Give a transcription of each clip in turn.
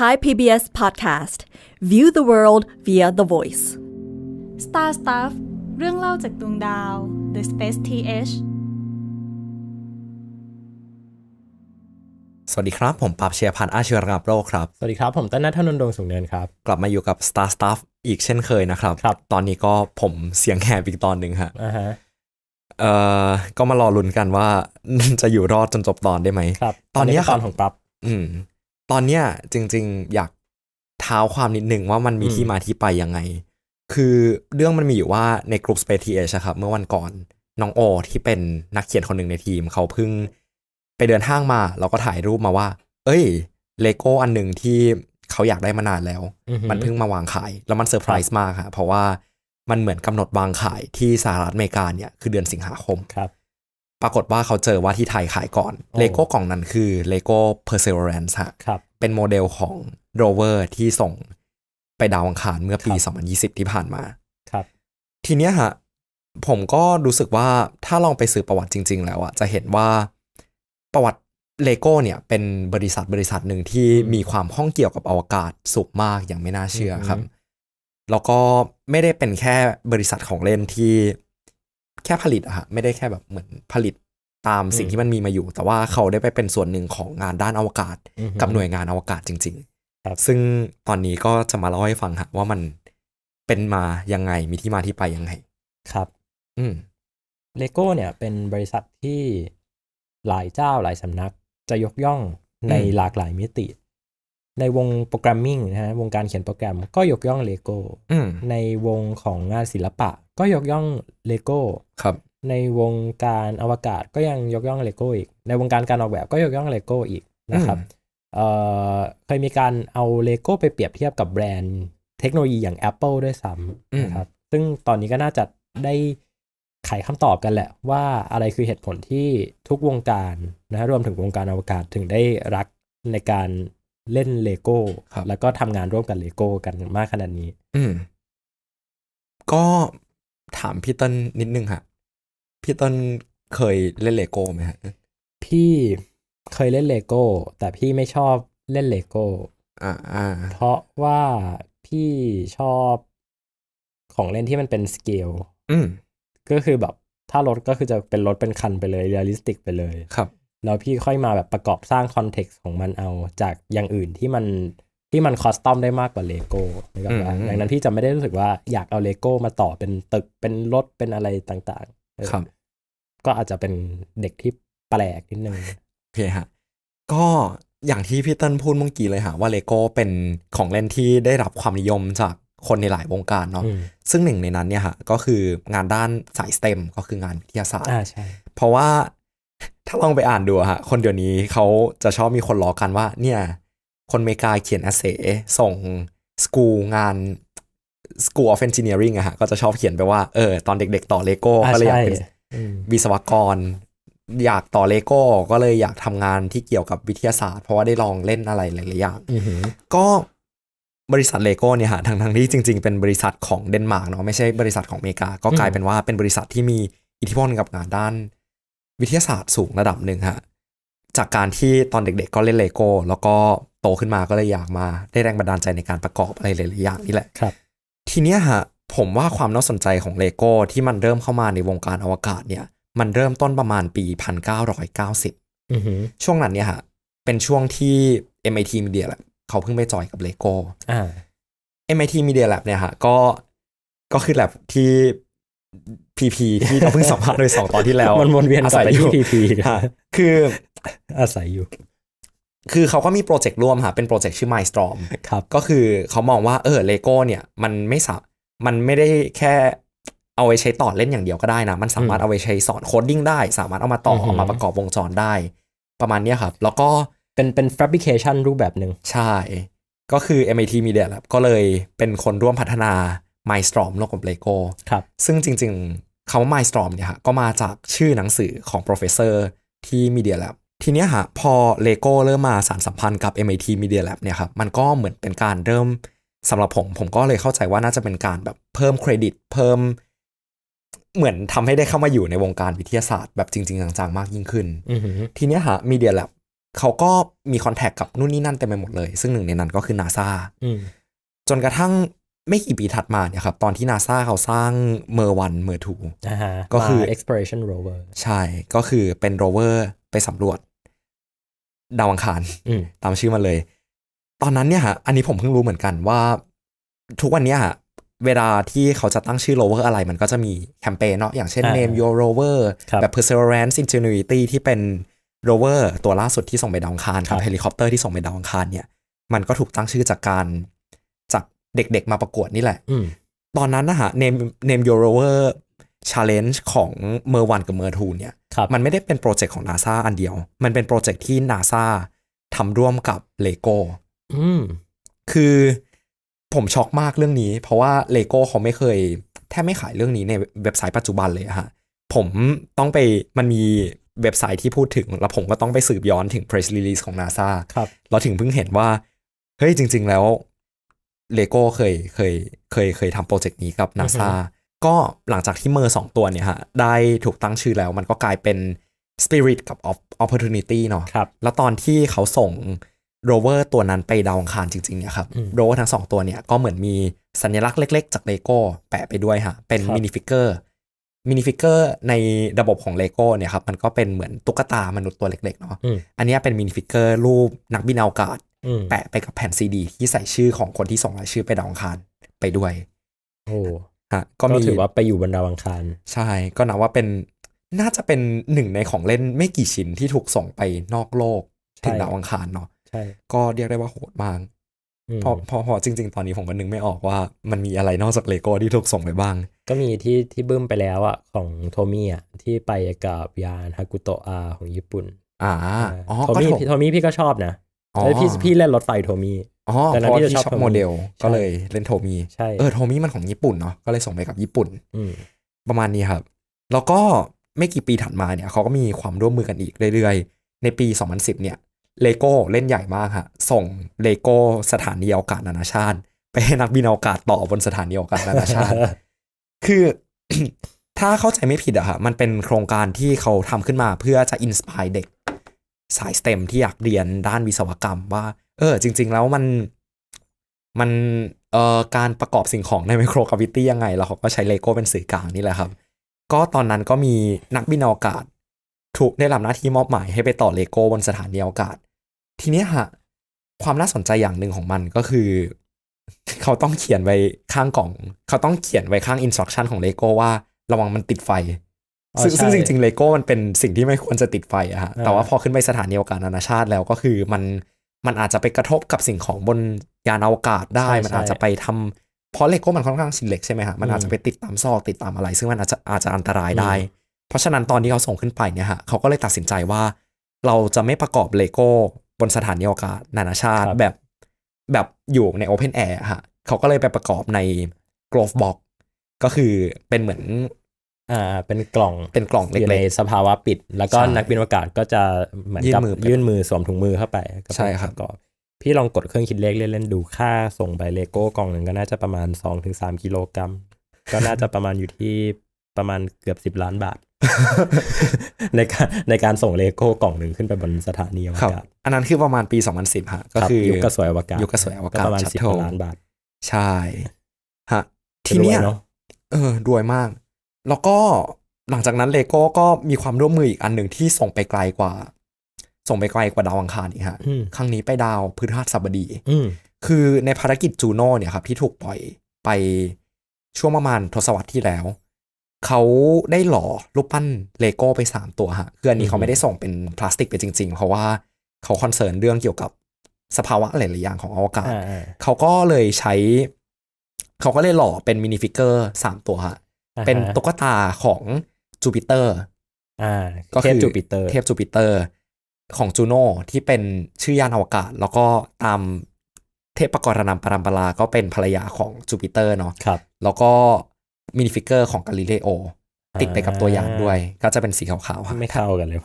Thai PBS Podcast View the world via the voice Star Stuff เรื่องเล่าจากดวงดาว The Space TH สวัสดีครับ ผมปับเชียร์พันอาเชียรับโรคครับ สวัสดีครับ ผมต้นนัทธนนดวงสุงเนินครับ กลับมาอยู่กับ Star Stuff อีกเช่นเคยนะครับ ครับตอนนี้ก็ผมเสียงแหบอีกตอนหนึ่งฮะอ่าฮะเออก็มารอลุ้นกันว่าจะอยู่รอดจนจบตอนได้ไหมครับ ตอนนี้ตอนของปับอืมตอนเนี้ยจริงๆ อยากเท้าความนิดหนึ่งว่ามันมีที่มาที่ไปยังไง คือเรื่องมันมีอยู่ว่าในกลุ่ม Space TH ครับ เมื่อวันก่อนน้องโอที่เป็นนักเขียนคนหนึ่งในทีมเขาเพิ่งไปเดินห้างมา แล้วก็ถ่ายรูปมาว่า เอ้ย เลโก้อันหนึ่งที่เขาอยากได้มานานแล้ว มันเพิ่งมาวางขาย แล้วมันเซอร์ไพรส์มากครับเพราะว่ามันเหมือนกำหนดวางขายที่สหรัฐอเมริกาเนี่ยคือเดือนสิงหาคมครับปรากฏว่าเขาเจอว่าที่ไทยขายก่อนเลโก้กล่องนั้นคือเลโก้ Perseverance ับเป็นโมเดลของโรเวอร์ที่ส่งไปดาวอังคารเมื่อปี 2020 ที่ผ่านมาครับ ทีเนี้ยฮะผมก็รู้สึกว่าถ้าลองไปสืบประวัติจริงๆ แล้วอะจะเห็นว่าประวัติเลโก้เนี่ยเป็นบริษัทบริษัทหนึ่งที่มีความข้องเกี่ยวกับอวกาศสูงมากอย่างไม่น่าเชื่อครับ แล้วก็ไม่ได้เป็นแค่บริษัทของเล่นที่แค่ผลิตอะฮะ ไม่ได้แค่แบบเหมือนผลิตตามสิ่งที่มันมีมาอยู่ แต่ว่าเขาได้ไปเป็นส่วนหนึ่งของงานด้านอวกาศ กับหน่วยงานอวกาศจริงๆครับซึ่งตอนนี้ก็จะมาเล่าให้ฟังฮะว่ามันเป็นมายังไงมีที่มาที่ไปยังไง ครับ อืมเลโก้เนี่ย เป็นบริษัทที่หลายเจ้าหลายสำนัก จะยกย่องในหลากหลายมิติ ในวงโปรแกรมมิ่งนะฮะวงการเขียนโปรแกรม ก็ยกย่องเลโก้ในวงของงานศิลปะก็ยกย่องเลโก้ ครับ ในวงการอวกาศ ก็ยังยกย่องเลโก้อีก ในวงการการออกแบบก็ยกย่องเลโก้อีกนะครับเคยมีการเอาเลโก้ไปเปรียบเทียบกับแบรนด์ เทคโนโลยีอย่าง Apple ด้วยซ้ำนะครับ ซึ่งตอนนี้ก็น่าจะได้ไขคำตอบกันแหละ ว่าอะไรคือเหตุผลที่ทุกวงการนะรรวมถึงวงการอวกาศถึงได้รักในการเล่นเลโก้แล้วก็ทำงานร่วมกันเลโก้กันมากขนาดนี้ก็ถามพี่ต้นนิดนึงค่ะ พี่ต้นเคยเล่นเลโก้ไหมฮะพี่เคยเล่นเลโก้แต่พี่ไม่ชอบเล่นเลโก้อ่าอ่า เพราะว่าพี่ชอบของเล่นที่มันเป็นสเกลอืมก็คือแบบถ้ารถก็คือจะเป็นรถเป็นคันไปเลยเรียลลิสติก ไปเลย ครับ แล้วพี่ค่อยมาแบบประกอบสร้างคอนเท็กซ์ของมันเอาจากอย่างอื่นที่มันที่มันคอสตอมได้มากกว่าเลโก้นะครับดังนั้นพี่จะไม่ได้รู้สึกว่าอยากเอาเลโก้มาต่อเป็นตึก เป็นรถ เป็นอะไรต่าง ๆครับ ก็อาจจะเป็นเด็กที่แปลกนิดนึงโอเคฮะ ก็อย่างที่พี่ต้นพูดเมื่อกี้เลยฮะว่าเลโก้เป็นของเล่นที่ได้รับความนิยมจากคนในหลายวงการเนาะ ซึ่งหนึ่งในนั้นเนี่ยฮะก็คืองานด้านสายสเต็มก็คืองานวิทยาศาสตร์เพราะว่าถ้าลองไปอ่านดูฮะคนเดี๋ยวนี้เขาจะชอบมีคนล้อกันว่าเนี่ยคนเมกาเขียนอเสส่ง สกูงาน School of Engineering อะฮะ ก็จะชอบเขียนไปว่า เออ ตอนเด็กๆ ต่อเลโก้ก็เลยอยากเป็น วิศวกรอยากต่อเลโก้ ก็เลยอยากทำงานที่เกี่ยวกับวิทยาศาสตร์เพราะว่าได้ลองเล่นอะไรหลายๆอย่างก็บริษัทเลโก้เนี่ยฮะทางทางที่จริงๆเป็นบริษัทของเดนมาร์กเนาะไม่ใช่บริษัทของอเมริกาก็กลายเป็นว่าเป็นบริษัทที่มีอิทธิพลกับงานด้าน วิทยาศาสตร์สูงระดับหนึ่งฮะจากการที่ตอนเด็กๆ ก็เล่นเลโก้แล้วก็โตขึ้นมาก็เลยอยากมาได้แรงบันดาลใจในการประกอบอะไรหลายๆอย่างนี่แหละครับ ทีเนี้ยฮะผมว่าความน่าสนใจของเลโก้ที่มันเริ่มเข้ามาในวงการอวกาศเนี่ย มันเริ่มต้นประมาณปี 1990ช่วงนั้นเนี่ยฮะเป็นช่วงที่ MIT Media Lab เขาเพิ่งไปจอยกับเลโก้ MIT Media Lab เนี่ยฮะก็ก็คือแลบที่พีพีที่เราเพิ่งสัมภาษณ์โดยสองตอนที่แล้ว มันวนเวียนอาศัยอยู่พีพีคืออาศัยอยู่คือเขาก็มีโปรเจกต์ร่วมค่ะเป็นโปรเจกต์ชื่อ Mindstorm ครับก็คือเขามองว่าเออเลโก้เนี่ยมันไม่สามันไม่ได้แค่เอาไว้ใช้ต่อเล่นอย่างเดียวก็ได้นะ มันสามารถเอาไว้ใช้สอนโคดดิ้งได้ สามารถเอามาต่อ เอามาประกอบวงจรได้ ประมาณนี้ครับแล้วก็เป็นเป็นแฟบริเคชันรูปแบบหนึ่งใช่ ก็คือ MIT Media Lab ก็เลยเป็นคนร่วมพัฒนา Mindstorm ร่วมกับ Lego ครับซึ่งจริงๆคำว่า Mindstorm เนี่ยฮะก็มาจากชื่อหนังสือของ professor ที่ Media Lab ทีเนี้ยฮะพอเลโก้เริ่มมาสารสัมพันธ์กับ MIT Media Lab เนี่ยครับ มันก็เหมือนเป็นการเริ่มสำหรับผม ผมก็เลยเข้าใจว่าน่าจะเป็นการแบบเพิ่มเครดิต เพิ่ม เหมือนทำให้ได้เข้ามาอยู่ในวงการวิทยาศาสตร์แบบจริงๆจังๆมากยิ่งขึ้นทีเนี้ยฮะ Media Lab เขาก็มีคอนแทคกับนู่นนี่นั่นเต็มไปหมดเลย ซึ่งหนึ่งในนั้นก็คือนาซาจนกระทั่งไม่กี่ปีถัดมาเนี่ยครับตอนที่นาซาเขาสร้างเมอร์วันเมอร์ทูก็คือ exploration rover ใช่ก็คือเป็นโรเวอร์ไปสำรวจ ดาวอังคารตามชื่อมันเลย ตอนนั้นเนี่ยฮะอันนี้ผมเพิ่งรู้เหมือนกันว่า ทุกวันนี้ฮะเวลาที่เขาจะตั้งชื่อโรเวอร์อะไร มันก็จะมีแคมเปญเนาะอย่างเช่น name your rover แบบ perseverance ingenuity ที่เป็นโรเวอร์ตัวล่าสุดที่ส่งไปดาวอังคารรับเฮลิคอปเตอร์ที่ส่งไปดาวอังคาร เนี่ย มันก็ถูกตั้งชื่อจากการเด็กๆมาประกวดนี่แหละ ตอนนั้นนะฮะเนมเนมยูโรเวอร์ชาเลนจ์ของเมอร์วันกับเมอร์ทูเนี่ย มันไม่ได้เป็นโปรเจกต์ของนาซาอันเดียว มันเป็นโปรเจกต์ที่นาซาทำร่วมกับเลโก้คือผมช็อกมากเรื่องนี้ เพราะว่าเลโก้เขาไม่เคยแทบไม่ขายเรื่องนี้ในเว็บไซต์ปัจจุบันเลยฮะ ผมต้องไปมันมีเว็บไซต์ที่พูดถึงแล้วผมก็ต้องไปสืบย้อนถึง press release ของนาซาแล้วถึงเพิ่งเห็นว่าเฮ้ยจริง ๆ แล้วเลโก้เคยเคยเคยเคยทำโปรเจกต์นี้กับนาซาก็หลังจากที่เมอร์สองตัวเนี่ยฮะได้ถูกตั้งชื่อแล้วมันก็กลายเป็น Spirit กับ Opportunity เนาะครับแล้วตอนที่เขาส่งโรเวอร์ตัวนั้นไปดาวอังคารจริงๆเนี่ยครับโรเวอร์ทั้งสองตัวเนี่ย ก็เหมือนมีสัญลักษณ์เล็กๆ จากเลโก้แปะไปด้วยฮะ เป็นมินิฟิกเกอร์ มินิฟิกเกอร์ในระบบของเลโก้เนี่ยครับมันก็เป็นเหมือนตุ๊กตามนุษย์ตัวเล็กๆเนาะ อันนี้เป็นมินิฟิกเกอร์รูปนักบินอวกาศแปะไปกับแผ่นซีดี ที่ใส่ชื่อของคนที่ส่งรายชื่อไปดาวังคาร ไปด้วย โอ้ฮะก็ถือว่าไปอยู่บนดาวังคาร ใช่ ก็นับว่าเป็นน่าจะเป็นหนึ่งในของเล่นไม่กี่ชิ้นที่ถูกส่งไปนอกโลก ถึงดาวังคารเนาะใช่ ก็เรียกได้ว่าโหดมากพอพอจริง ๆ ตอนนี้ผมก็นึกไม่ออกว่า มันมีอะไรนอกจากเลโก้ที่ถูกส่งไปบ้าง ก็มีที่ที่บึ้มไปแล้วอ่ะของโทมี่อ่ะที่ไปกับยานฮากุโตะอาของญี่ปุ่น อ่าโทมี่โทมี่พี่ก็ชอบนะแล้วพี่พี่เล่นรถไฟโทมี่อ๋อเพราะี่ชอบโมเดล ก็เลยเล่นโทมี่ใช่เออโทมี่มันของญี่ปุ่นเนาะ ก็เลยส่งไปกับญี่ปุ่น ประมาณนี้ครับ แล้วก็ไม่กี่ปีถัดมาเนี่ยเขาก็มีความร่วมมือกันอีกเรื่อยๆ ในปี2010เนี่ย เลโก้เล่นใหญ่มากฮะส่งเลโก้สถานีอวกาศนานาชาติ ไปให้นักบินอวกาศต่อบนสถานีอวกาศนานาชาติ คือ ถ้าเข้าใจไม่ผิดอะค่ะมันเป็นโครงการที่เขาทำขึ้นมาเพื่อจะอินสปายเด็กสายสเต็มที่อยากเรียนด้านวิศวกรรม ว่าเออจริง ๆ แล้วมันมันเอ่อการประกอบสิ่งของในไมโครกราฟิตี้ยังไง แล้วเขาก็ใช้เลโก้เป็นสื่อกลางนี่แหละครับ ก็ตอนนั้นก็มีนักบินอวกาศถูกได้รับหน้าที่มอบหมายให้ไปต่อเลโก้บนสถานีอวกาศ ทีนี้ฮะความน่าสนใจอย่างหนึ่งของมันก็คือ เขาต้องเขียนไว้ข้างกล่องเขาต้องเขียนไว้ข้างอินสตรักชั่นของเลโก้ว่า ระวังมันติดไฟซึ่งซึ่งจริงๆเลโก้มันเป็นสิ่งที่ไม่ควรจะติดไฟอะฮะแต่ว่าพอขึ้นไปสถานีอวกาศนานาชาติแล้วก็คือมันมันอาจจะไปกระทบกับสิ่งของบนยานอวกาศได้ มันอาจจะไปทำเพราะเลโก้มันค่อนข้างสินเล็กใช่ไหมฮะมันอาจจะไปติดตามซอก ติดตามอะไร ซึ่งมันอาจจะอาจจะอันตรายได้ เพราะฉะนั้นตอนที่เขาส่งขึ้นไปเนี่ยฮะเขาก็เลยตัดสินใจว่า เราจะไม่ประกอบเลโก้บนสถานีอวกาศนานาชาติแบบแบบอยู่ในโอเพนแอร์ฮะเขาก็เลยไปประกอบในก l อฟบ็อกก็คือเป็นเหมือนอ่าเป็นกล่องเป็นกล่องเล็กในสภาวะปิด แล้วก็นักบินอวกาศก็จะเหมือนกับยื่นมือสวมถุงมือเข้าไปใช่ครับก็พี่ลองกดเครื่องคิดเลขเล่นๆดูค่า ส่งใบเลโก้กล่องหนึ่งก็น่าจะประมาณสองถึงสามกิโลกรัมก็น่าจะประมาณอยู่ที่ประมาณเกือบสิบล้านบาท ในการในการส่งเลโก้กล่องหนึ่งขึ้นไปบนสถานีอวกาศอันนั้นคือประมาณปีสองพันสิบฮะ ก็คือยุคกระสวยอวกาศยุคกระสวยอวกาศประมาณสิบล้านบาทใช่ ฮะ ทีนี้ยเออรวยมากแล้วก็หลังจากนั้นเลโก้ก็มีความร่วมมืออีกอันหนึ่งที่ส่งไปไกลกว่า ส่งไปไกลกว่าดาวอังคารอีกฮะครั้งนี้ไปดาวพฤหัสบดีคือในภารกิจจูโน่เนี่ยครับที่ถูกปล่อยไปช่วงประมาณทศวรรษที่แล้ว เขาได้หล่อรูปปั้นเลโก้ไปสามตัวฮะคืออันนี้เขาไม่ได้ส่งเป็นพลาสติกไปจริง ๆ เพราะว่าเขาคอนเซิร์นเรื่องเกี่ยวกับสภาวะหลายๆอย่างของอวกาศเขาก็เลยใช้เขาก็เลยหล่อเป็นมินิฟิกเกอร์สามตัวฮะเป็นตุ๊กตาของจูปิเตอร์ก็คือจูปิเตอร์ เทพจูปิเตอร์ของจูโน่ที่เป็นชื่อยานอวกาศ แล้วก็ตามเทพประกรณามปรัมปราก็เป็นภรรยาของจูปิเตอร์เนาะ ครับ แล้วก็มินิฟิกเกอร์ของกาลิเลโอติดไปกับตัวอย่างด้วย ก็จะเป็นสีขาวๆไม่เข้ากันเลย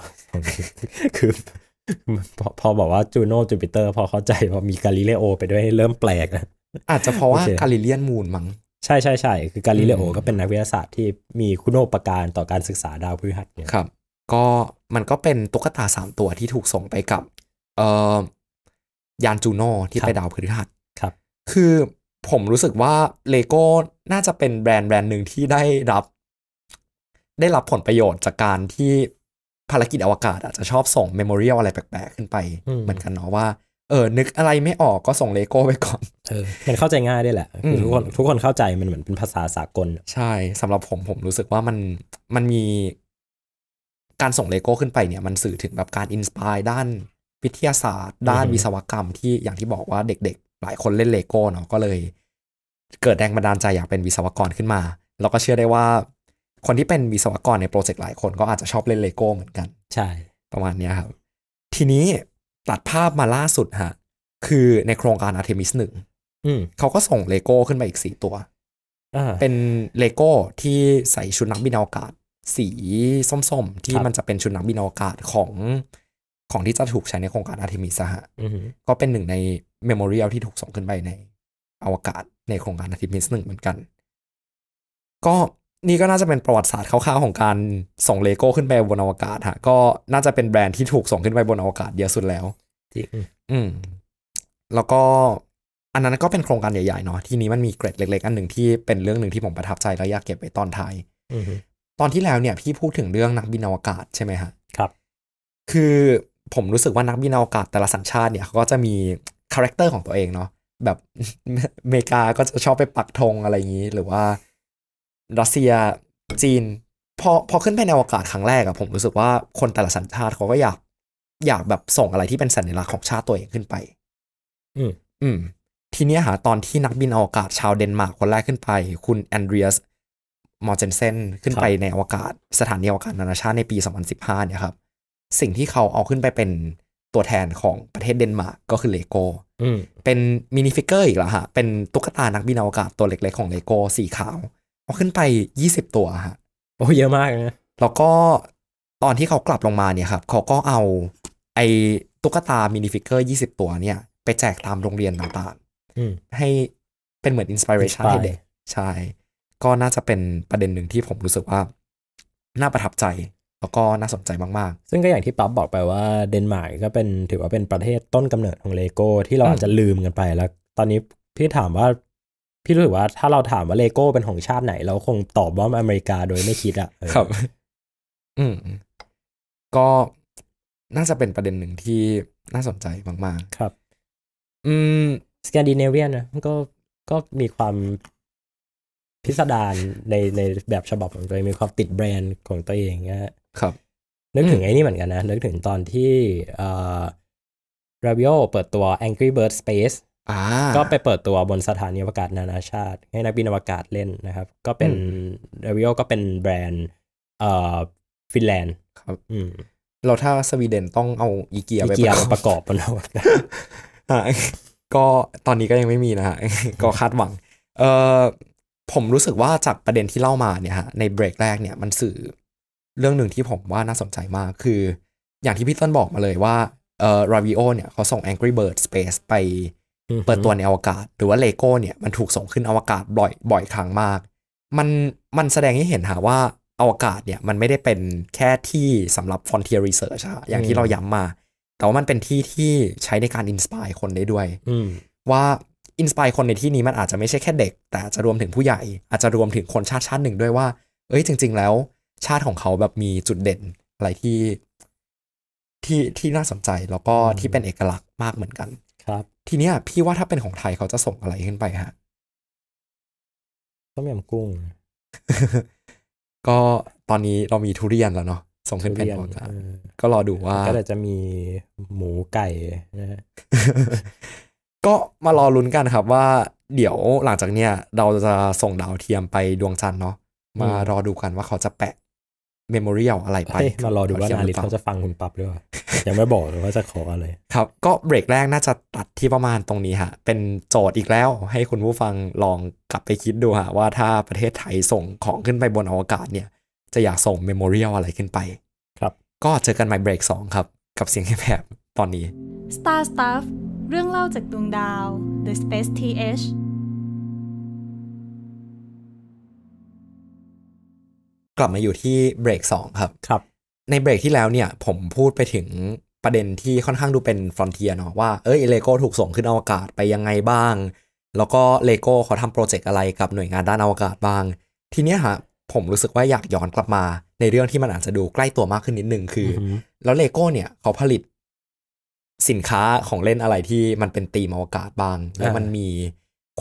คือพอบอกว่าจูโน่จูปิเตอร์พอเข้าใจว่ามีกาลิเลโอไปด้วยเริ่มแปลกอาจจะเพราะว่ากาลิเลียนมูนมั้งใช่ใช่ใช่คือกาลิเลโอก็เป็นนักวิทยาศาสตร์ที่มีคุณโอปการต่อการศึกษาดาวพฤหัสเนี่ยครับ ก็มันก็เป็นตุ๊กตาสามตัวที่ถูกส่งไปกับเอ่อยานจูโน่ที่ไปดาวพฤหัส ครับ คือผมรู้สึกว่าเลโก้น่าจะเป็นแบรนด์แบรนด์หนึ่งที่ได้รับ ได้รับผลประโยชน์จากการที่ภารกิจอวกาศอาจจะชอบส่งเมมโมรี่อะไรแปลกๆ ขึ้นไปเหมือนกันเนาะว่าเออนึกอะไรไม่ออกก็ส่งเลโก้ไปก่อน เออมันเข้าใจง่ายด้วยแหละคือทุกคนทุกคนเข้าใจมันเหมือนเป็นภาษาสากล ใช่ สำหรับผมผมรู้สึกว่ามันมันมี การส่งเลโก้ขึ้นไปเนี่ยมันสื่อถึงแบบการอินสปายด้านวิทยาศาสตร์ ด้านวิศวกรรมที่อย่างที่บอกว่าเด็กๆ หลายคนเล่นเลโก้เนาะก็เลย เกิดแรงบันดาลใจอยากเป็นวิศวกรขึ้นมา แล้วก็เชื่อได้ว่า คนที่เป็นวิศวกรในโปรเจกต์หลายคนก็อาจจะชอบเล่นเลโก้เหมือนกัน ใช่ ประมาณนี้ครับทีนี้ตัดภาพมาล่าสุดฮะคือในโครงการอาร์เทมิสหนึ่งเขาก็ส่งเลโก้ขึ้นมาอีกสี่ตัวเป็นเลโก้ที่ใส่ชุดนักบินอวกาศ สีส้มๆ ที่มันจะเป็นชุดนักบินอวกาศของของที่จะถูกใช้ในโครงการอาร์เทมิสฮะก็เป็นหนึ่งในเมมโมเรียลที่ถูกส่งขึ้นไปใน อวกาศในโครงการอาร์เทมิสหนึ่งเหมือนกัน ก็นี่ก็น่าจะเป็นประวัติศาสตร์คร่าวๆของการส่งเลโก้ขึ้นไปบนอวกาศฮะก็น่าจะเป็นแบรนด์ที่ถูกส่งขึ้นไปบนอวกาศเยอะสุดแล้วจริงอืม แล้วก็ อันนั้นก็เป็นโครงการใหญ่ๆเนาะทีนี้มันมีเกร็ดเล็กๆอันหนึ่งที่เป็นเรื่องหนึ่งที่ผมประทับใจและอยากเก็บไว้ตอนท้ายตอนที่แล้วเนี่ยพี่พูดถึงเรื่องนักบินอวกาศใช่ไหมฮะครับ คือผมรู้สึกว่านักบินอวกาศ แต่ละสัญชาติเนี่ยเขาก็จะมีคาแรคเตอร์ของตัวเองเนาะแบบอเมริกาก็จะชอบไปปักธงอะไรอย่างนี้หรือว่ารัสเซียจีนพอพอขึ้นไปในอวกาศครั้งแรกอะผมรู้สึกว่าคนแต่ละสัญชาติเขาก็อยากอยากแบบส่งอะไรที่เป็นสัญลักษณ์ของชาติตัวเองขึ้นไป อืมอืมทีเนี้ยหา ตอนที่นักบินอวกาศชาวเดนมาร์กคนแรกขึ้นไป คุณแอนเดรียสมอร์เจนเซนขึ้นไปในอวกาศ สถานีอวกาศ นานาชาติในปี 2015 เนี่ยครับ สิ่งที่เขาเอาขึ้นไปเป็นตัวแทนของประเทศเดนมาร์กก็คือเลโก้เป็นมินิฟิกเกอร์อีกแล้วฮะเป็นตุ๊กตานักบินอวกาศตัวเล็กๆของเลโก้สีขาวพขขึ้นไปยี่สิบตัวฮะโอ้เยอะมากนะแล้วก็ตอนที่เขากลับลงมาเนี่ยครับ เขาก็เอา ไอ้ตุ๊กตามินิฟิกเกอร์ยี่สิบตัวเนี่ย ไปแจกตามโรงเรียนต่างๆให้เป็นเหมือนอินสปิเรชันให้เด็ก ใช่ ก็น่าจะเป็นประเด็นหนึ่งที่ผมรู้สึกว่า น่าประทับใจแล้วก็น่าสนใจมากๆ ซึ่งก็อย่างที่ปั๊บบอกไปว่าเดนมาร์กก็เป็นถือว่าเป็นประเทศต้นกำเนิดของเลโก้ที่เราอาจจะลืมกันไป แล้ว ตอนนี้พี่ถามว่าพี่รู้สึกว่าถ้าเราถามว่าเลโก้เป็นของชาติไหน เราคงตอบว่าอเมริกาโดยไม่คิดอะครับ อืมก็น่าจะเป็นประเด็นหนึ่งที่น่าสนใจมากๆ ครับอืมสแกนดิเนเวียนนะก็ก็มีความพิสดารในในแบบฉบับของตัวเอง มีความติดแบรนด์ของตัวเองนะครับ นึกถึงไอ้นี่เหมือนกันนะ นึกถึงตอนที่เอ่อราวิโอเปิดตัว Angry Bird Space ก็ไปเปิดตัวบนสถานีอวกาศนานาชาติ ให้นักบินอวกาศเล่นนะครับ ก็เป็นเดวิโอก็เป็นแบรนด์เอ่อฟินแลนด์ ครับ อืมเราถ้าสวีเดนต้องเอาอีเกียไปประกอบบนอวกาศก็ตอนนี้ก็ยังไม่มีนะฮะก็คาดหวังเอ่อผมรู้สึกว่าจากประเด็นที่เล่ามาเนี่ยฮะในเบรกแรกเนี่ยมันสื่อเรื่องหนึ่งที่ผมว่าน่าสนใจมาก คือ อย่างที่พี่ต้นบอกมาเลยว่าเอ่อราวิโอเนี่ยเขาส่ง Angry Bird Space ไปเปิดตัวในอวกาศหรือว่าเลโก้เนี่ยมันถูกส่งขึ้นอวกาศบ่อยบ่อยครั้งมาก มันมันแสดงให้เห็นหาว่าอวกาศ เนี่ย มันไม่ได้เป็นแค่ที่สำหรับ frontier research อย่างที่เราย้ามา แต่ว่ามันเป็นที่ที่ใช้ในการอินสปายคนได้ด้วยว่าอินสปายคนในที่นี้มันอาจจะไม่ใช่แค่เด็ก แต่จะรวมถึงผู้ใหญ่ อาจจะรวมถึงคนชาติชาติหนึ่งด้วยว่า เอ้ย จริงๆ แล้ว ชาติของเขาแบบมีจุดเด่นอะไรที่ ที่ที่น่าสนใจแล้วก็ที่เป็นเอกลักษณ์มากเหมือนกันครับทีเนี้ยพี่ว่าถ้าเป็นของไทยเขาจะส่งอะไรขึ้นไปฮะต้มยำกุ้ง ก็ตอนนี้เรามีทุเรียนแล้วเนาะส่งขึ้นเป็น่อนก็รอดูว่าก็จะมีหมูไก่นะก็มารอลุ้นกันครับว่าเดี๋ยวหลังจากเนี้ยเราจะส่งดาวเทียมไปดวงจันทร์เนาะมารอดูกันว่าเขาจะแปะเมมโมรี่ลอะไรไปมารอดูว่านาริตเขาจะฟังคุณปับหรือเปล่ายังไม่บอกเลยว่าจะขออะไร ครับ ก็เบรกแรกน่าจะตัดที่ประมาณตรงนี้ฮะ เป็นโจทย์อีกแล้ว ให้คุณผู้ฟังลองกลับไปคิดดูฮะว่าถ้าประเทศไทยส่งของขึ้นไปบนอวกาศเนี่ย จะอยากส่งเมมโมรี่ลอะไรขึ้นไป ครับ ก็เจอกันใหม่เบรก2ครับ กับเสียงแหบตอนนี้ Star Stuff เรื่องเล่าจากดวงดาว The Space TH กลับมาอยู่ที่เบรกสองครับครับ ในเบรกที่แล้วเนี่ยผมพูดไปถึงประเด็นที่ค่อนข้างดูเป็นฟรอนเทียเนาะว่าเออยเลโก้ถูกส่งขึ้นอวกาศไปยังไงบ้าง แล้วก็เลโก้เขาทำโปรเจกต์อะไรกับหน่วยงานด้านอวกาศบ้าง ทีเนี้ยฮะผมรู้สึกว่าอยากย้อนกลับมา ในเรื่องที่มันอาจจะดูใกล้ตัวมากขึ้นนิดนึง คือ แล้วเลโก้เนี่ยเขาผลิต สินค้าของเล่นอะไรที่มันเป็นตีมอวกาศบ้าง แล้วมันมี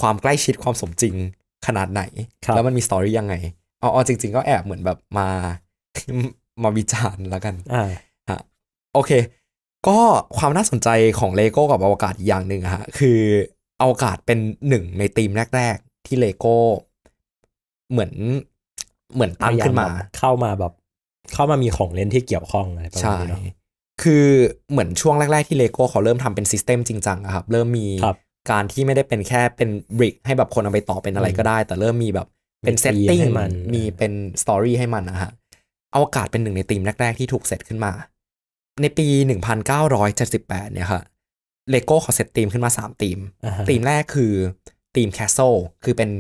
ความใกล้ชิดความสมจริงขนาดไหน แล้วมันมีสตอรี่ยังไงอ๋อจริง ๆก็แอบเหมือนแบบมามาวิจารณ์แล้วกันอ่าฮะ โอเค ก็ความน่าสนใจของเลโก้กับอวกาศอย่างหนึ่งฮะ คืออวกาศเป็นหนึ่งในธีมแรกๆที่เลโก้เหมือนเหมือนตั้งขึ้นมา เข้ามาแบบ เข้ามามีของเล่นที่เกี่ยวข้องอะไรประมาณนี้เนาะคือเหมือนช่วงแรก ๆที่เลโก้เขาเริ่มทำเป็นซิสเต็มจริงจังครับ เริ่มมีการที่ไม่ได้เป็นแค่เป็นบริก ให้แบบคนเอาไปต่อเป็นอะไรก็ได้ แต่เริ่มมีแบบเป็นเซตติ้งมันมีเป็นสตอรี่ให้มันนะฮะอวกาศเป็นหนึ่งในธีมแรกๆที่ถูกเซตขึ้นมา ในปี 1978 เนี่ยค่ะเลโก้เขาเซตธีมขึ้นมา3ธีมธีมแรกคือธีมแคสโซคือเป็น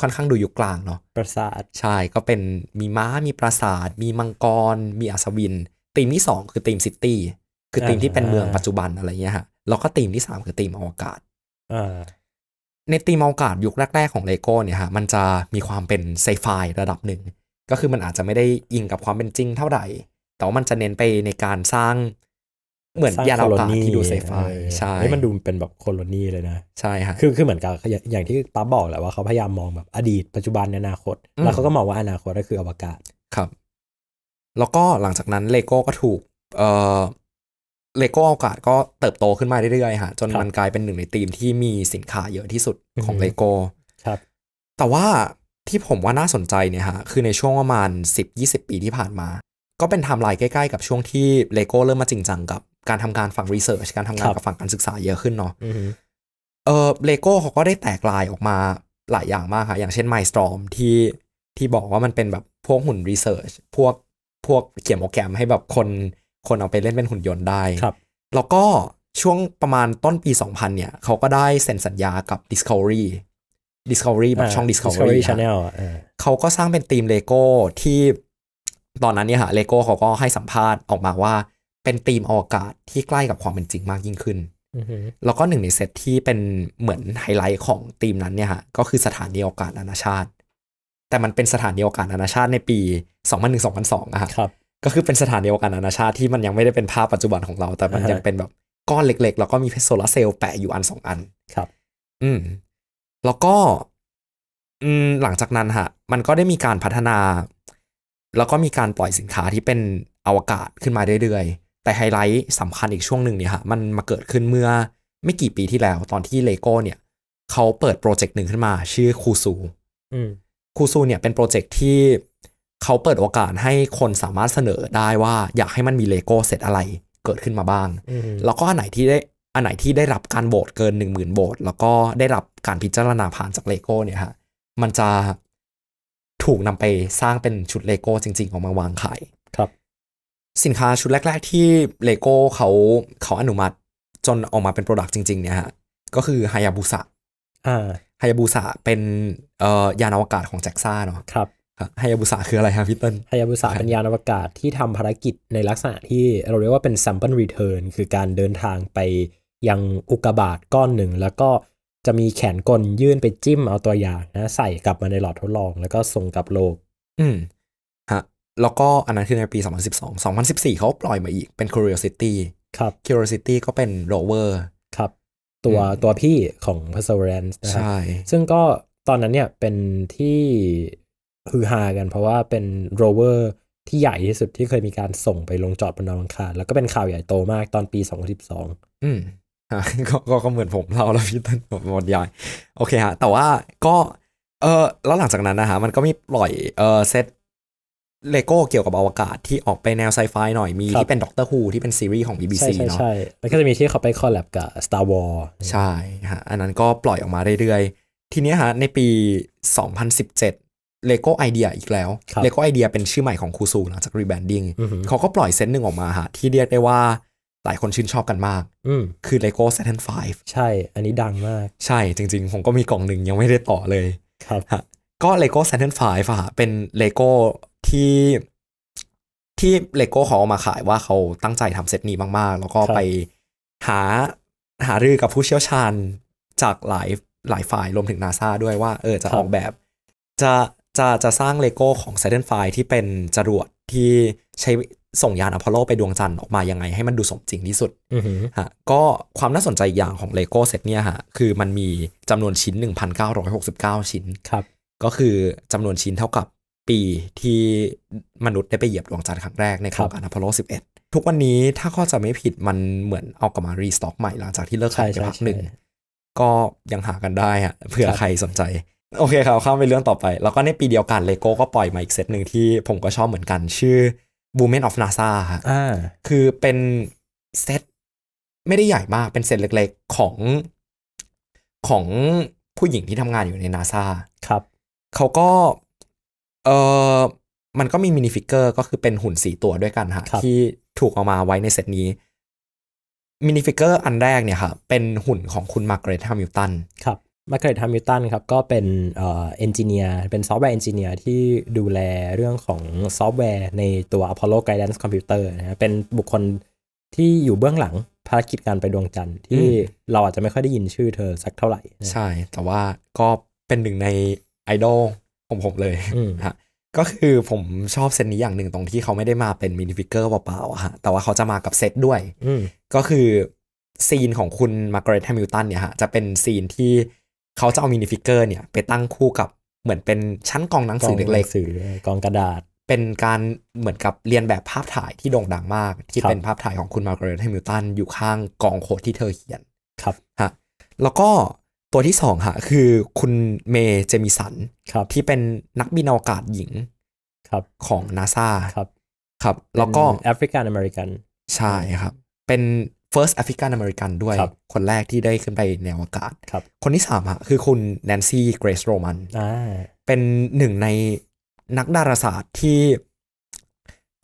ค่อนข้างดูยุคกลางเนาะปราสาท ใช่ ก็เป็นมีม้ามีปราสาท มีมังกร มีอัศวินธีมที่ 2 คือธีมซิตี้ คือธีมที่เป็นเมืองปัจจุบันอะไรเงี้ยฮะแล้วก็ธีมที่3คือธีมอวกาศในตีมอวกาดยุคแรกๆ ของเลโก้เนี่ยฮะมันจะมีความเป็นไซไฟระดับหนึ่ง ก็คือมันอาจจะไม่ได้อิงกับความเป็นจริงเท่าไหร่แต่ว่ามันจะเน้นไปในการสร้าง เหมือนยาลากาศที่ดูไซไฟ ใช่มันดูเป็นแบบโคโลนีเลยนะ ใช่ฮะคือคือเหมือนกับอย่างที่ป๊าบอกแหละว่าเขาพยายามมองแบบอดีตปัจจุบันอนาคต แล้วเขาก็มองว่าอนาคตก็คืออวกาศครับ แล้วก็หลังจากนั้นเลโก้ก็ถูก เอ่อเลโก้อากาศก็เติบโตขึ้นมาเรื่อยๆ ฮะจนมันกลายเป็นหนึ่งในทีมที่มีสินค้าเยอะที่สุดของเลโก้ ครับ แต่ว่าที่ผมว่าน่าสนใจเนี่ยฮะคือในช่วงประมาณ 10-20 ปีที่ผ่านมา ก็เป็นไทม์ไลน์ใกล้ๆกับช่วงที่เลโก้เริ่มมาจริงจังกับการทำการฝั่งรีเสิร์ชการทำงานกับฝั่งการศึกษาเยอะขึ้นเนาะเออเลโก้เขาก็ได้แตกลายออกมาหลายอย่างมากค่ะอย่างเช่นไมสตรอมที่ที่บอกว่ามันเป็นแบบพวกหุ่นรีเสิร์ชพวกพวกเขียนโปรแกรมให้แบบคนคนเอาไปเล่นเป็นหุ่นยนต์ได้ ครับ แล้วก็ช่วงประมาณต้นปี 2000 เนี่ย เขาก็ได้เซ็นสัญญากับ Discovery Discovery แบบช่อง Discovery, Discovery Channel เขาก็สร้างเป็นทีมเลโก้ที่ตอนนั้นเนี่ยฮะเลโก้เขาก็ให้สัมภาษณ์ออกมาว่าเป็นทีมอวกาศที่ใกล้กับความเป็นจริงมากยิ่งขึ้น แล้วก็หนึ่งในเซตที่เป็นเหมือนไฮไลท์ของทีมนั้นเนี่ยฮะก็คือสถานีอวกาศนานาชาติ แต่มันเป็นสถานีอวกาศนานาชาติในปี 2001-2002อะครับก็คือเป็นสถานเดียวกันนานาชาติ ที่มันยังไม่ได้เป็นภาพปัจจุบันของเรา แต่มันยังเป็นแบบ ก้อนเล็กๆ แล้วก็มีโซลาเซลล์แปะอยู่อันสองอันครับ อืมแล้วก็ อืมหลังจากนั้นฮะ มันก็ได้มีการพัฒนา แล้วก็มีการปล่อยสินค้าที่เป็นอวกาศขึ้นมาเรื่อยๆ แต่ไฮไลท์สำคัญอีกช่วงหนึ่งเนี่ยฮะมันมาเกิดขึ้นเมื่อ ไม่กี่ปีที่แล้ว ตอนที่เลโก้เนี่ยเขาเปิดโปรเจกต์หนึ่งขึ้นมา ชื่อคูซูอืมคูซูเนี่ย เป็นโปรเจกต์ที่เขาเปิดโอกาสให้คนสามารถเสนอได้ว่าอยากให้มันมีเลโก้เสร็จอะไรเกิดขึ้นมาบ้าง แล้วก็อันไหนที่ได้อันไหนที่ได้รับการโหวตเกิน 1 0,000โหวตแล้วก็ได้รับการพิจารณาผ่านจากเลโก้ เนี่ยฮะ มันจะถูกนำไปสร้างเป็นชุดเลโก้จริง ๆ ออกมาวางขายครับ สินค้าชุดแรก ๆ ที่เลโก้เขาเขาอนุมัติจนออกมาเป็นโปรดักต์จริงๆ เนี่ยฮะก็คือฮายาบุสะฮายาบุสะเป็นเอ่อยานอวกาศของแจ็กซ่าเนาะครับไฮยาบุสะคืออะไรครับพี่ต้นไฮยาบุสะเป็นยานอวกาศที่ทำภารกิจในลักษณะที่เราเรียกว่าเป็น sample return คือการเดินทางไปยังอุกกาบาตก้อนหนึ่ง แล้วก็จะมีแขนกลยื่นไปจิ้มเอาตัวอย่างนะ ใส่กลับมาในหลอดทดลอง แล้วก็ส่งกลับโลก อืมฮะแล้วก็อันนั้นคือในปี 2012 2014เขาปล่อยมาอีกเป็น curiosity ครับ curiosity ก็เป็น rover ครับตัวตัวพี่ของ perseverance ใช่ ซึ่งก็ตอนนั้นเนี่ยเป็นที่ฮือฮากันเพราะว่าเป็นโรเวอร์ที่ใหญ่ที่สุดที่เคยมีการส่งไปลงจอดบนดาวอังคารแล้วก็เป็นข่าวใหญ่โตมากตอนปี 2012อืมก็ก็เหมือนผมเล่าแล้วพี่ต้นผมบรรยายโอเคฮะ แต่ว่าก็เออแล้วหลังจากนั้นนะฮะมันก็มีปล่อยเออเซตเลโก้เกี่ยวกับอวกาศที่ออกไปแนวไซไฟหน่อยมีที่เป็นด็อกเตอร์ฮูที่เป็นซีรีส์ของ BBC เนาะใช่แล้วก็จะมีที่เขาไปคอลแลบกับ Star Wars ใช่ฮะอันนั้นก็ปล่อยออกมาเรื่อยๆทีนี้ฮะในปี 2017เลโก้ไอเดียอีกแล้ว เลโก้ไอเดีย เป็นชื่อใหม่ของคูซูหลังจากรีแบรนดิ้งเขาก็ปล่อยเซตหนึ่งออกมาฮะ ที่เรียกได้ว่าหลายคนชื่นชอบกันมาก คือเ้เซต Saturn 5ใช่ อันนี้ดังมาก ใช่ จริงๆ ผมก็มีกล่องหนึ่งยังไม่ได้ต่อเลย ครับก็เ Lego Saturn 5อะเป็นเลโก้ที่ที่เลโก้เขาเอามาขายว่าเขาตั้งใจทำเซตนี้มากๆ แล้วก็ไปหาหารือกับผู้เชี่ยวชาญจากหลายหลายฝ่ายรวมถึงนาซาด้วยว่า เออจะออกแบบจะจะจะสร้างเลโก้ของ Saturn V ที่เป็นจรวดที่ใช้ส่งยานอพอลโลไปดวงจันทร์ออกมายังไง ให้มันดูสมจริงที่สุดฮะ ก็ความน่าสนใจอย่างของเลโก้เซตเนี่ยฮะคือมันมีจำนวนชิ้น 1,969 ชิ้นครับ ก็คือจำนวนชิ้นเท่ากับปีที่มนุษย์ได้ไปเหยียบดวงจันทร์ครั้งแรกในโครงการอพอลโล11 ทุกวันนี้ถ้าข้อจะไม่ผิดมันเหมือนเอากลับมารีสต็อกใหม่หลังจากที่เลิกขายไปพักหนึ่งก็ยังหากันได้ฮะเผื่อใครสนใจโอเคครับ ข้ามไปเรื่องต่อไป แล้วก็ในปีเดียวกันเลโก้ก็ปล่อยมาอีกเซตหนึ่งที่ผมก็ชอบเหมือนกัน ชื่อ w o m e n of NASA ครับคือเป็นเซตไม่ได้ใหญ่มาก เป็นเซตเล็กๆของของผู้หญิงที่ทำงานอยู่ในนาซาครับ เขาก็เออมันก็มีมินิฟิกเกอร์ก็คือเป็นหุ่นสีตัวด้วยกันฮะที่ถูกเอามาไว้ในเซตนี้มินิฟิกเกอร์อันแรกเนี่ยครับเป็นหุ่นของคุณมาร์เกรตแฮมิลตันครับมาเกเรตแฮมิลตันครับ ก็เป็นเอ็นจิเนียร์เป็นซอฟต์แวร์เอนจิเนียร์ที่ดูแลเรื่องของซอฟต์แวร์ ในตัว Apollo Guidance Computer นะฮะเป็นบุคคลที่อยู่เบื้องหลังภารกิจการไปดวงจันทร์ที่เราอาจจะไม่ค่อยได้ยินชื่อเธอสักเท่าไหร่ ใช่ แต่ว่าก็เป็นหนึ่งในไอดอลของผมเลยฮะ ก็คือผมชอบเซตนี้อย่างหนึ่งตรงที่เขาไม่ได้มาเป็นมินิฟิกเกอร์เปล่าๆฮะแต่ว่าเขาจะมากับเซตด้วย ก็คือ ซีนของคุณมาร์กาเร็ตแฮมิลตันเนี่ยฮะ จะเป็นซีนที่เขาจะเอามินิฟิกเกอร์เนี่ย ไปตั้งคู่กับเหมือนเป็นชั้นกองหนังสือเล็กๆกองกระดาษ เป็นการเหมือนกับเรียนแบบภาพถ่ายที่โด่งดังมาก ที่เป็นภาพถ่ายของคุณมาร์กาเร็ตแฮมิลตันอยู่ข้างกองโคดที่เธอเขียน ครับฮะแล้วก็ตัวที่สองฮะคือคุณเมย์เจมิสันครับที่เป็นนักบินอวกาศหญิง ครับ ของนาซาครับครับ แล้วก็แอฟริกันอเมริกันใช่ครับ เป็น first African American ด้วยคคนแรกที่ได้ขึ้นไปในอวกาศคคนที่สามอะคือคุณแนนซี่เกรซโรมันเป็นหนึ่งในนักดาราศาสตร์ที่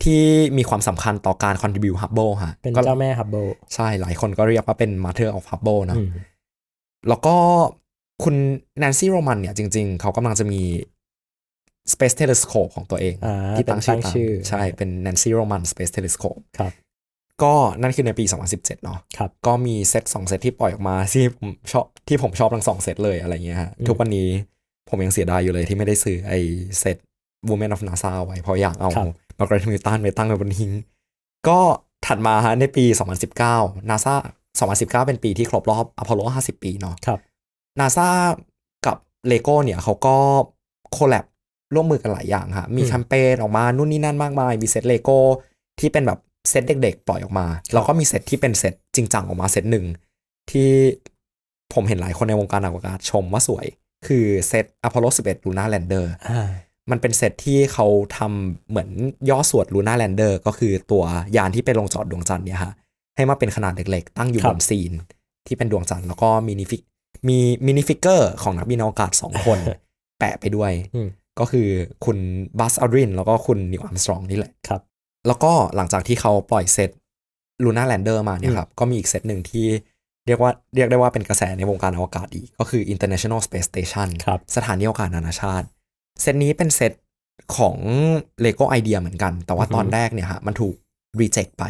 ที่มีความสำคัญต่อการคอนดิบิวฮับโบ b ฮะเป็นเจ้าแม่ฮับโบใช่ หลายคนก็เรียกว่าเป็นมาเธอร์ออฟฮับโบนะ แล้วก็คุณแนนซี่โรมันเนี่ยจริงๆ เขากำลังจะมี Space Telescope ของตัวเองอที่ตั้งชื่อตาใช่เป็น Nancy Roman Space Telescope ครับก็นั่นคือในปี 2017เนาะครับก็มีเซต2 เซตที่ปล่อยออกมา ที่ผมชอบที่ผมชอบทั้งสองเซตเลยอะไรเงี้ยฮะทุกวันนี้ผมยังเสียดายอยู่เลยที่ไม่ได้ซื้อ ไอเซต w o m e n of NASA ไว้เพราะอยากเอามากรมิวตันไปตั้งไว้บนหิ้งก็ถัดมาฮะในปี 2019 NASA 2019 เป็นปีที่ครบรอบอพอลโล50 ปีเนาะครับ NASA กับเลโก้เนี่ย เขาก็ โคแลบร่วมมือกันหลายอย่างฮะมีแคมเปญออกมานู่นนี่นั่นมากมายมีเซตเลโก้ที่เป็นแบบเซตเด็กๆปล่อยออกมาเราก็มีเซตที่เป็นเซตจริงจังออกมาเซตหนึ่ง ที่ผมเห็นหลายคนในวงการอวกาศชมว่าสวย คือเซตอพอลโล11่าแลนเดอร์มันเป็นเซตที่เขาทำเหมือนย่อส่วนลูน่าแลนเดอร์ก็คือตัวยานที่ไปลงจอดดวงจันทร์เนี่ยฮะ ให้มาเป็นขนาดเล็กๆ ตั้งอยู่บนซีน ที่เป็นดวงจันทร์แล้วก็มินิฟิกมีมินิฟิกเกอร์ของนักบินอวกาศสองคน แปะไปด้วยก็คือคุณบัสอารินแล้วก็คุณนิวอัมสตรองนี่แหละครับแล้วก็หลังจากที่เขาปล่อยเซตลูน่าแลนเดอร์มาเนี่ยครับก็มีอีกเซตหนึ่งที่เรียกว่าเรียกได้ว่าเป็นกระแสในวงการอวกาศอีกก็คือ International Space Station สถานีอวกาศนานาชาติ เซตนี้เป็นเซตของ Lego i d e ยเหมือนกัน แต่ว่าตอนแรกเนี่ยฮะมันถูกรีเจ็คไป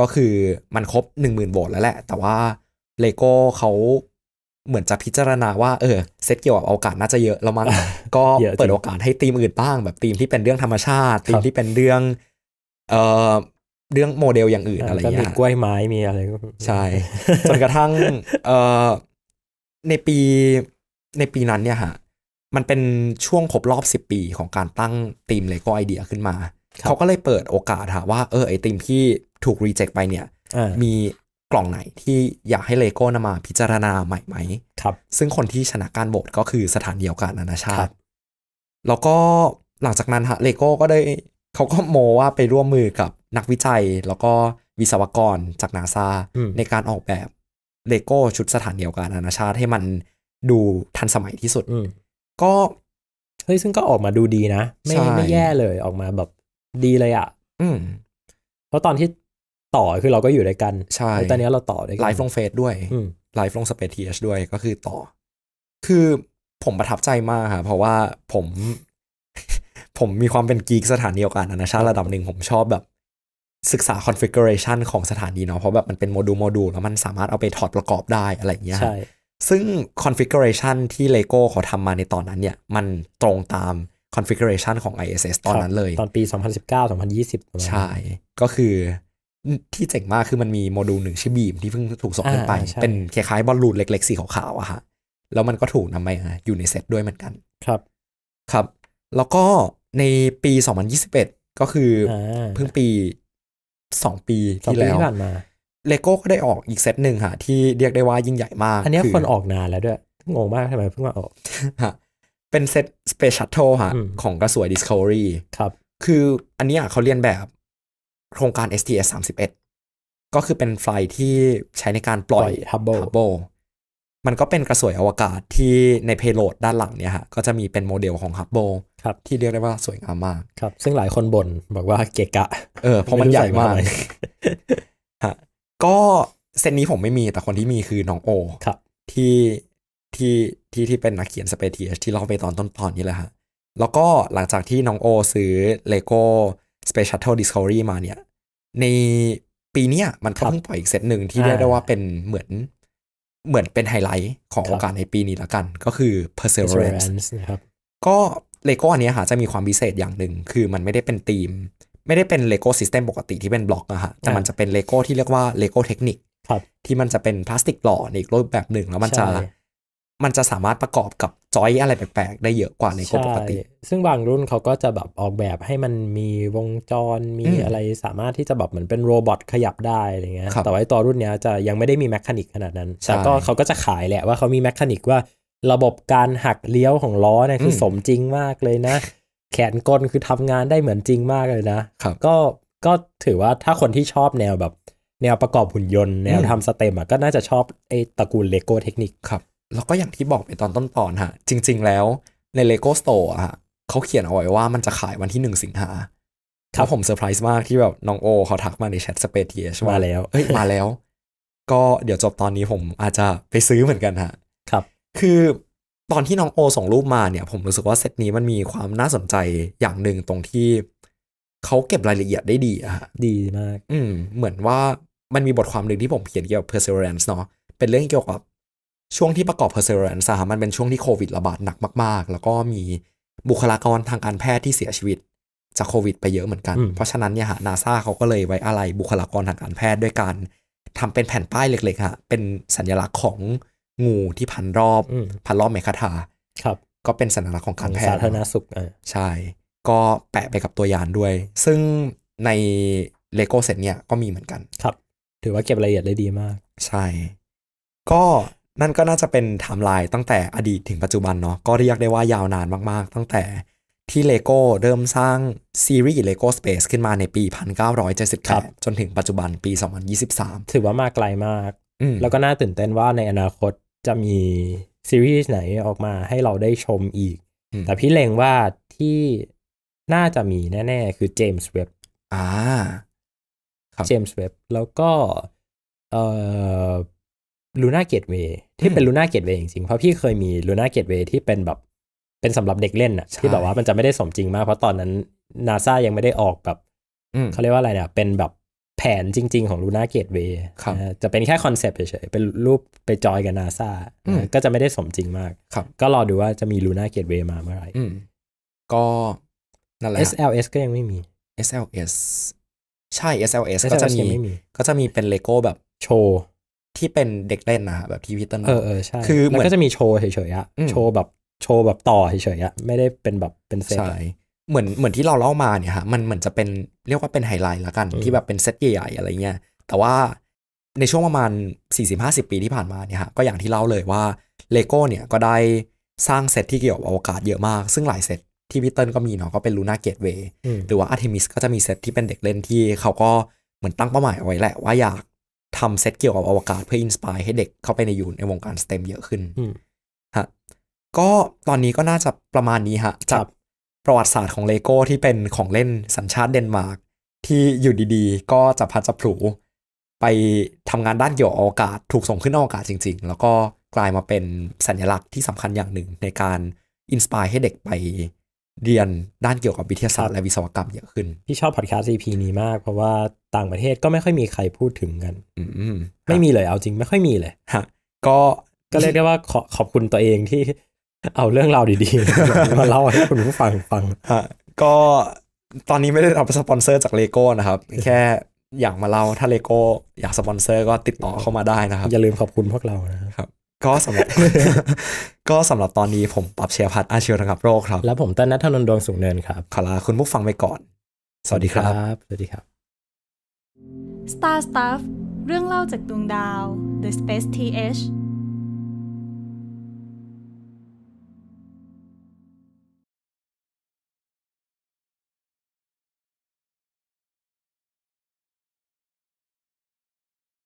ก็คือมันครบ 10,000โหวตแล้วแหละ แต่ว่า Lego เขาเหมือนจะพิจารณาว่าเออเซตเกี่ยวกับอวกาศน่าจะเยอะแล้วมั้งก็เปิดโอกาสให้ทีมอื่นบ้างแบบทีมที่เป็นเรื่องธรรมชาติทีมที่เป็นเรื่องเอ่อเรื่องโมเดลอย่างอื่นอะไรอย่างเงี้ยกล้วยไม้มีอะไรก็ใช่จนกระทั่งเอ่อในปีในปีนั้นเนี่ยฮะมันเป็นช่วงครบรอบสิบปีของการตั้งทีมเลโก้ไอเดียขึ้นมาเขาก็เลยเปิดโอกาสฮะว่าเออไอทีมที่ถูกรีเจ็คไปเนี่ยมีกล่องไหนที่อยากให้เลโก้นำมา พิจารณาใหม่ไหมครับ ซึ่งคนที่ชนะการโหวตก็คือสถานเดียวกันนานาชาติแล้วก็หลังจากนั้นฮะเลโก้ก็ได้เขาก็โมว่าไปร่วมมือกับนักวิจัยแล้วก็วิศวกรจากนาซาในการออกแบบเลโก้ชุดสถานเดียวกันนานาชาติให้มันดูทันสมัยที่สุดก็เฮ้ยซึ่งก็ออกมาดูดีนะไม่ไม่แย่เลยออกมาแบบดีเลยอะ่ะเพราะตอนที่ต่อคือเราก็อยู่ด้วยกันใช่ตอนนี้เราต่อด้วยกันไลฟ์ลงเฟซด้วยไลฟ์ลงสเปซทีเอชด้วยก็คือต่อ คือผมประทับใจมากค่ะเพราะว่าผมผมมีความเป็นกีกสถานีอวกาศนานาชาติระดับหนึ่งผมชอบแบบศึกษาคอนฟิกเรชันของสถานีเนาะเพราะแบบมันเป็นโมดูลโมดูลแล้วมันสามารถเอาไปถอดประกอบได้อะไรอย่างเงี้ยใช่ซึ่งคอนฟิกเรชันที่เลโก้เขาทำมาในตอนนั้นเนี่ยมันตรงตามคอนฟิกเรชันของ ISS ตอนนั้นเลย ตอนปี 2019-2020ใช่ ก็คือ ที่เจ๋งมากคือมันมีโมดูลหนึ่งชื่อบีม ที่เพิ่งถูกส่งขึ้นไป เป็นคล้ายๆบอลลูนเล็กๆสีขาวๆอะฮะแล้วมันก็ถูกนำไปอยู่ในเซตด้วยเหมือนกันครับครับ แล้วก็ในปี 2021 ก็คือเพิ่งปี 2 ปีที่แล้วเลโก้ก็ได้ออกอีกเซตหนึ่งค่ะที่เรียกได้ว่ายิ่งใหญ่มาก อันนี้คนออกนานแล้วด้วย งงมากทำไมเพิ่งมาออกฮะเป็นเซต Space Shuttle ฮะของกระสวย Discovery ครับ คืออันนี้เขาเรียนแบบโครงการ STS 31ก็คือเป็นไฟที่ใช้ในการปล่อยฮับเบิลมันก็เป็นกระสวยอวกาศที่ในเพโลดด้านหลังเนี่ยฮะก็จะมีเป็นโมเดลของฮับโบับที่เรียกได้ว่าสวยงามมากครับ ซึ่งหลายคนบ่นบอกว่าเกะกะ เออเพราะมันใหญ่มากฮะก็เซตนี้ผมไม่มี แต่คนที่มีคือน้องโอ ครับ ที่ที่ที่ที่เป็นนักเขียนสเปเทียที่เล่าไปตอนต้นตอนนี้แหละฮะแล้วก็หลังจากที่น้องโอ ซื้อเลโก้สเป c e Shuttle Discovery มาเนี่ย ในปีนี้มันก็เพิ่งปล่อยอีกเซตหนึ่งที่เรียกได้ว่าเป็นเหมือนเหมือนเป็นไฮไลท์ของโอกาสในปีนี้ละกันก็คือ perseverance นะครับก็เลโก้อันนี้ค่ะจะมีความพิเศษอย่างหนึ่งคือมันไม่ได้เป็นทีม ไม่ได้เป็นเลโก้ซิสเต็มปกติที่เป็นบล็อกอะฮะแต่มันจะเป็นเลโก้ที่เรียกว่าเลโก้เทคนิคที่มันจะเป็นพลาสติกหล่อในอีกรูปแบบหนึ่งแล้วมันจะมันจะสามารถประกอบกับจอยอะไรแปลกๆได้เยอะกว่าในโกปกติซึ่งบางรุ่นเขาก็จะแบบออกแบบให้มันมีวงจร มีอะไรสามารถที่จะแบบเหมือนเป็นโรบอทขยับได้อะไรเงี้ย แต่ว่าตัวรุ่นนี้จะยังไม่ได้มีแมคานิกขนาดนั้นแต่ก็เขาก็จะขายแหละว่าเขามีแมคานิกว่า ระบบการหักเลี้ยวของล้อเนี่ยคือสมจริงมากเลยนะ แขนกลคือทำงานได้เหมือนจริงมากเลยนะ ก็ ก็ถือว่าถ้าคนที่ชอบแนวแบบแนวประกอบหุ่นยนต์แนวทำสเต็มอ่ะก็น่าจะชอบไอ้ตระกูลเลโก้เทคนิคครับแล้วก็อย่างที่บอกไปตอนต้นตอนฮะ จริงๆแล้วใน Lego Store อะฮะเขาเขียนเอาไว้ว่ามันจะขายวันที่หนึ่งสิงหาครับผมเซอร์ไพรส์มากที่แบบน้องโอเขาทักมาในแชทสเปซเทชมาแล้ว เอ้ยมาแล้ว ก็เดี๋ยวจบตอนนี้ผมอาจจะไปซื้อเหมือนกันฮะครับ คือตอนที่น้องโอส่งรูปมาเนี่ย ผมรู้สึกว่าเซตนี้มันมีความน่าสนใจอย่างหนึ่งตรงที่เขาเก็บรายละเอียดได้ดีอะดีมาก อืมเหมือนว่ามันมีบทความหนึ่งที่ผมเขียนเกี่ยวกับ perseverance เนาะเป็นเรื่องเกี่ยวกับช่วงที่ประกอบ perseverance มันเป็นช่วงที่โควิดระบาดหนักมาก ๆ แล้วก็มีบุคลากรทางการแพทย์ที่เสียชีวิต จากโควิดไปเยอะเหมือนกัน เพราะฉะนั้นเนี่ยฮะนาซาเขาก็เลยไว้อะไรบุคลากรทางการแพทย์ด้วยการทำเป็นแผ่นป้ายเล็ก ๆ ฮะ เป็นสัญลักษณ์ของ งูที่พันรอบ พันรอบเมฆาทาครับ ก็เป็นสัญลักษณ์ของการแพทย์สาธารณสุขใช่ ก็แปะไปกับตัวยานด้วย ซึ่งในเลโก้เสร็จเนี่ยก็มีเหมือนกันครับ ถือว่าเก็บรายละเอียดได้ดีมาก ใช่ ก็นั่นก็น่าจะเป็นไทม์ไลน์ตั้งแต่อดีตถึงปัจจุบันเนาะก็เรียกได้ว่ายาวนานมากๆ ตั้งแต่ที่เลโก้เริ่มสร้างซีรีส์เลโก้สเปซขึ้นมาในปี 1 9 7 0จนถึงปัจจุบันปี 2023 ถือว่ามาไกลมากแล้วก็น่าตื่นเต้นว่าในอนาคตจะมีซีรีส์ไหนออกมาให้เราได้ชมอีก แต่พี่เลงว่าที่น่าจะมีแน่ๆ คือเจมส์เว็บอ่าเจมส์เว็บแล้วก็เอ่อลูน่าเกตเวย์ที่เป็นลูน่าเกตเวย์จริงๆเพราะพี่เคยมีลูน่าเกตเวย์ที่เป็นแบบเป็นสำหรับเด็กเล่นอะที่แบบว่ามันจะไม่ได้สมจริงมาก เพราะตอนนั้นนาซายังไม่ได้ออกแบบเขาเรียกว่าอะไรเนี่ยเป็นแบบแผนจริงๆ ของลูน่าเกตเวย์จะเป็นแค่คอนเซปต์เฉยๆเป็นรูปไปจอยกับนาซาก็จะไม่ได้สมจริงมาก ก็รอดูว่าจะมีลูน่าเกตเวย์มาเมื่อไหร่ก็นั่นแหละ SLS ก็ยังไม่มี SLS ใช่ SLS ก็จะมี ก็จะมีเป็นเลโก้แบบโชว์ที่เป็นเด็กเล่นนะแบบที่พีต้นเออเออใช่คือมันก็จะมีโชว์เฉยๆอะโชว์แบบโชว์แบบต่อเฉยๆอะไม่ได้เป็นแบบเป็นเซตใ่เหมือนเหมือนที่เราเล่ามาเนี่ยฮะ มันเหมือนจะเป็นเรียกว่าเป็นไฮไลท์ละกันที่แบบเป็นเซตใหญ่ๆอะไรเงี้ย แต่ว่าในช่วงประมาณ40-50 ปีที่ผ่านมาเนี่ยฮะ ก็อย่างที่เล่าเลยว่าเลโก้เนี่ยก็ได้สร้างเซตที่เกี่ยวกับอวกาศเยอะมาก ซึ่งหลายเซตที่พิตเติรลก็มีเนาะก็เป็นลูน่าเกตเวย์ หรือว่าอาร์เทมิสก็จะมีเซตที่เป็นเด็กเล่นที่เขาก็เหมือนตั้งเป้าหมายเอาไว้แหละว่าอยากทำเซตเกี่ยวกับอวกาศเพื่ออินสปายให้เด็กเข้าไปในยูนในวงการสเต็มเยอะขึ้นฮะก็ตอนนี้ก็น่าจะประมาณนี้ฮะจากประวัติศาสตร์ของเลโก้ที่เป็นของเล่นสัญชาติเดนมาร์กที่อยู่ดีๆ ก็จะพัดจะผูไปทำงานด้านเกี่ยวกับอวกาศ ถูกส่งขึ้นอวกาศจริง ๆ แล้วก็กลายมาเป็นสัญลักษณ์ที่สำคัญอย่างหนึ่งในการอินสปายให้เด็กไปเรียนด้านเกี่ยวกับวิทยาศาสตร์และวิศวกรรมเยอะขึ้น พี่ชอบพอดแคสต์ EP นี้มาก เพราะว่าต่างประเทศก็ไม่ค่อยมีใครพูดถึงกันไม่มีเลยเอาจริง ไม่ค่อยมีเลยฮะ ก็ก็เรียกได้ว่าขอขอบคุณตัวเองที่ เอาเรื่องราวดีๆ มาเล่าให้คุณผู้ฟังฟังฮะ ก็ตอนนี้ไม่ได้รับสปอนเซอร์จากเลโก้นะครับ แค่อยากมาเล่าถ้าเลโก้อยากสปอนเซอร์ก็ติดต่อเข้ามาได้นะครับอย่าลืมขอบคุณพวกเรานะครับก็สำหรับก็สำหรับตอนนี้ผมปรับเชียร์พัดอาชีวระงับโรคครับ และผมต้นนัทนนนดวงสุงเนินครับขอลาคุณผู้ฟังไปก่อน สวัสดีครับ สวัสดีครับ Star Stuff เรื่องเล่าจากดวงดาว The Space TH